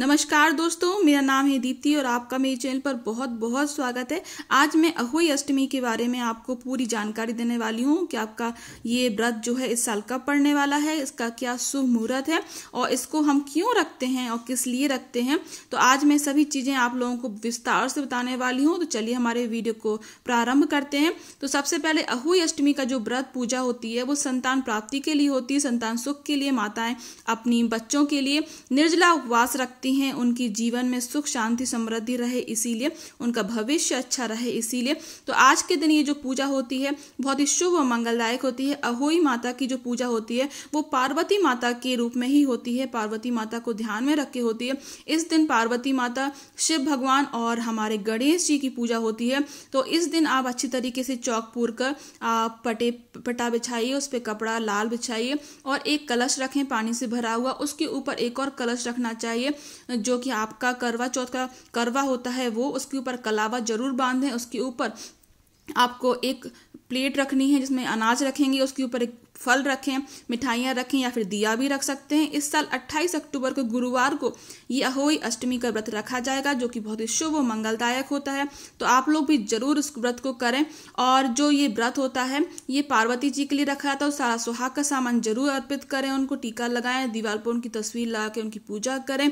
नमस्कार दोस्तों मेरा नाम है दीप्ति और आपका मेरे चैनल पर बहुत बहुत स्वागत है आज मैं अहोई अष्टमी के बारे में आपको पूरी जानकारी देने वाली हूँ कि आपका ये व्रत जो है इस साल कब पड़ने वाला है इसका क्या शुभ मुहूर्त है और इसको हम क्यों रखते हैं और किस लिए रखते हैं तो आज मैं सभी चीज़ें आप लोगों को विस्तार से बताने वाली हूँ तो चलिए हमारे वीडियो को प्रारंभ करते हैं तो सबसे पहले अहोई अष्टमी का जो व्रत पूजा होती है वो संतान प्राप्ति के लिए होती है संतान सुख के लिए माताएं अपनी बच्चों के लिए निर्जला उपवास रखती होती हैं उनकी जीवन में सुख शांति समृद्धि रहे इसीलिए उनका भविष्य अच्छा रहे इसीलिए तो आज के दिन ये जो पूजा होती है बहुत ही शुभ और मंगलदायक होती है अहोई माता की जो पूजा होती है वो पार्वती माता के रूप में ही होती है पार्वती माता को ध्यान में रख के होती है इस दिन पार्वती माता शिव भगवान और हमारे गणेश जी की पूजा होती है तो इस दिन आप अच्छी तरीके से चौक पूर कर आप पटे पटा बिछाइए उस पर कपड़ा लाल बिछाइए और एक कलश रखें पानी से भरा हुआ उसके ऊपर एक और कलश रखना चाहिए जो कि आपका करवा चौथ का करवा होता है वो उसके ऊपर कलावा जरूर बांधें उसके ऊपर आपको एक प्लेट रखनी है जिसमें अनाज रखेंगे उसके ऊपर एक फल रखें मिठाइयाँ रखें या फिर दिया भी रख सकते हैं इस साल 28 अक्टूबर को गुरुवार को ये अहोई अष्टमी का व्रत रखा जाएगा जो कि बहुत ही शुभ और मंगलदायक होता है तो आप लोग भी जरूर इस व्रत को करें और जो ये व्रत होता है ये पार्वती जी के लिए रखा जाता है सारा सुहाग का सामान जरूर अर्पित करें उनको टीका लगाएं दीवार पर उनकी तस्वीर लगा के उनकी पूजा करें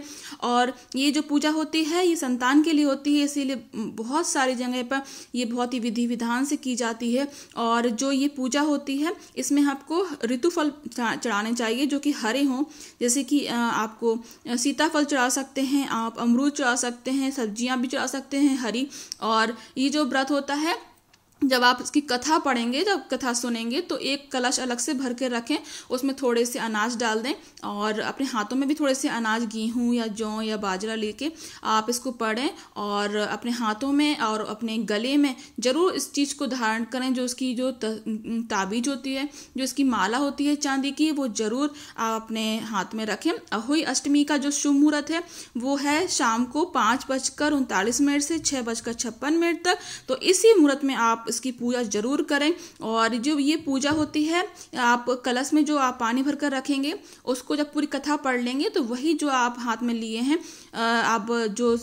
और ये जो पूजा होती है ये संतान के लिए होती है इसीलिए बहुत सारी जगह पर ये बहुत ही विधि विधान से की जाती है और जो ये पूजा होती है इसमें आपको ऋतु फल चढ़ाने चाहिए जो कि हरे हों जैसे कि आपको सीताफल चढ़ा सकते हैं आप अमरूद चढ़ा सकते हैं सब्जियां भी चढ़ा सकते हैं हरी और ये जो व्रत होता है जब आप इसकी कथा पढ़ेंगे जब कथा सुनेंगे तो एक कलश अलग से भर के रखें उसमें थोड़े से अनाज डाल दें और अपने हाथों में भी थोड़े से अनाज गेहूँ या जौ या बाजरा लेके आप इसको पढ़ें और अपने हाथों में और अपने गले में ज़रूर इस चीज़ को धारण करें जो उसकी जो ताबीज होती है जो इसकी माला होती है चांदी की वो ज़रूर आप अपने हाथ में रखें अहोई अष्टमी का जो शुभ मुहूर्त है वो है शाम को पाँच बजकर उनतालीस मिनट से छः बजकर छप्पन मिनट तक तो इसी मुहूर्त में आप इसकी पूजा जरूर करें और जो ये पूजा होती है आप कलश में जो आप पानी भरकर रखेंगे उसको जब पूरी कथा पढ़ लेंगे तो वही जो आप हाथ में लिए हैं आप जो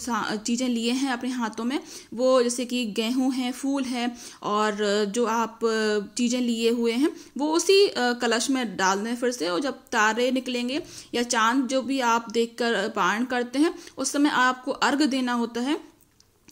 चीज़ें लिए हैं अपने हाथों में वो जैसे कि गेहूँ है फूल है और जो आप चीज़ें लिए हुए हैं वो उसी कलश में डाल दें फिर से और जब तारे निकलेंगे या चांद जो भी आप देख कर पारण करते हैं उस समय आपको अर्घ देना होता है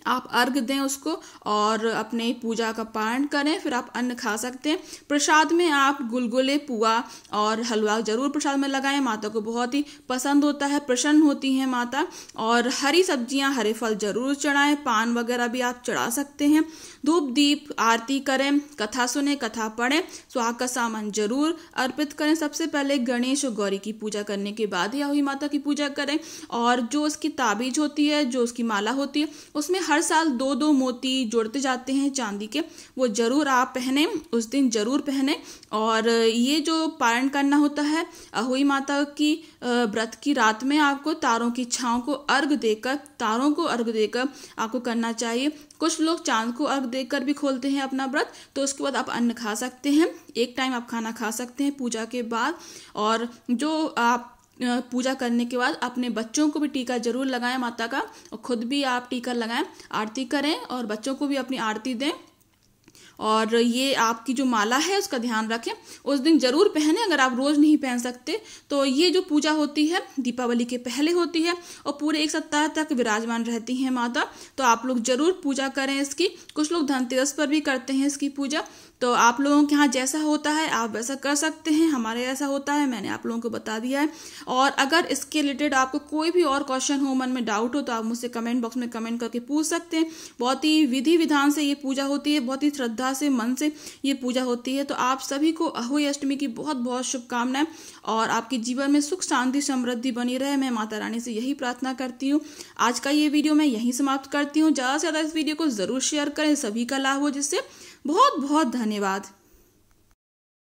आप अर्घ दें उसको और अपने पूजा का पारण करें फिर आप अन्न खा सकते हैं प्रसाद में आप गुलगुले पुआ और हलवा जरूर प्रसाद में लगाएं माता को बहुत ही पसंद होता है प्रसन्न होती हैं माता और हरी सब्जियां हरे फल जरूर चढ़ाएं पान वगैरह भी आप चढ़ा सकते हैं धूप दीप आरती करें कथा सुने कथा पढ़ें सुहाग का सामान जरूर अर्पित करें सबसे पहले गणेश और गौरी की पूजा करने के बाद ही माता की पूजा करें और जो उसकी ताबीज होती है जो उसकी माला होती है उसमें हर साल दो दो मोती जोड़ते जाते हैं चांदी के वो ज़रूर आप पहने उस दिन ज़रूर पहने और ये जो पारण करना होता है अहोई माता की व्रत की रात में आपको तारों की छाँव को अर्घ देकर तारों को अर्घ देकर आपको करना चाहिए कुछ लोग चांद को अर्घ देकर भी खोलते हैं अपना व्रत तो उसके बाद आप अन्न खा सकते हैं एक टाइम आप खाना खा सकते हैं पूजा के बाद और जो आप पूजा करने के बाद अपने बच्चों को भी टीका जरूर लगाएं माता का और खुद भी आप टीका लगाएं आरती करें और बच्चों को भी अपनी आरती दें और ये आपकी जो माला है उसका ध्यान रखें उस दिन ज़रूर पहने अगर आप रोज़ नहीं पहन सकते तो ये जो पूजा होती है दीपावली के पहले होती है और पूरे एक सप्ताह तक विराजमान रहती हैं माता तो आप लोग ज़रूर पूजा करें इसकी कुछ लोग धनतेरस पर भी करते हैं इसकी पूजा तो आप लोगों के यहाँ जैसा होता है आप वैसा कर सकते हैं हमारे ऐसा होता है मैंने आप लोगों को बता दिया है और अगर इसके रिलेटेड आपको कोई भी और क्वेश्चन हो मन में डाउट हो तो आप मुझसे कमेंट बॉक्स में कमेंट करके पूछ सकते हैं बहुत ही विधि विधान से ये पूजा होती है बहुत ही श्रद्धा श्रद्धा से मन से ये पूजा होती है तो आप सभी को अहोई अष्टमी की बहुत बहुत शुभकामनाएं और आपके जीवन में सुख शांति समृद्धि बनी रहे मैं माता रानी से यही प्रार्थना करती हूँ आज का ये वीडियो मैं यहीं समाप्त करती हूँ ज़्यादा से ज़्यादा इस वीडियो को ज़रूर शेयर करें सभी का लाभ हो जिससे बहुत बहुत धन्यवाद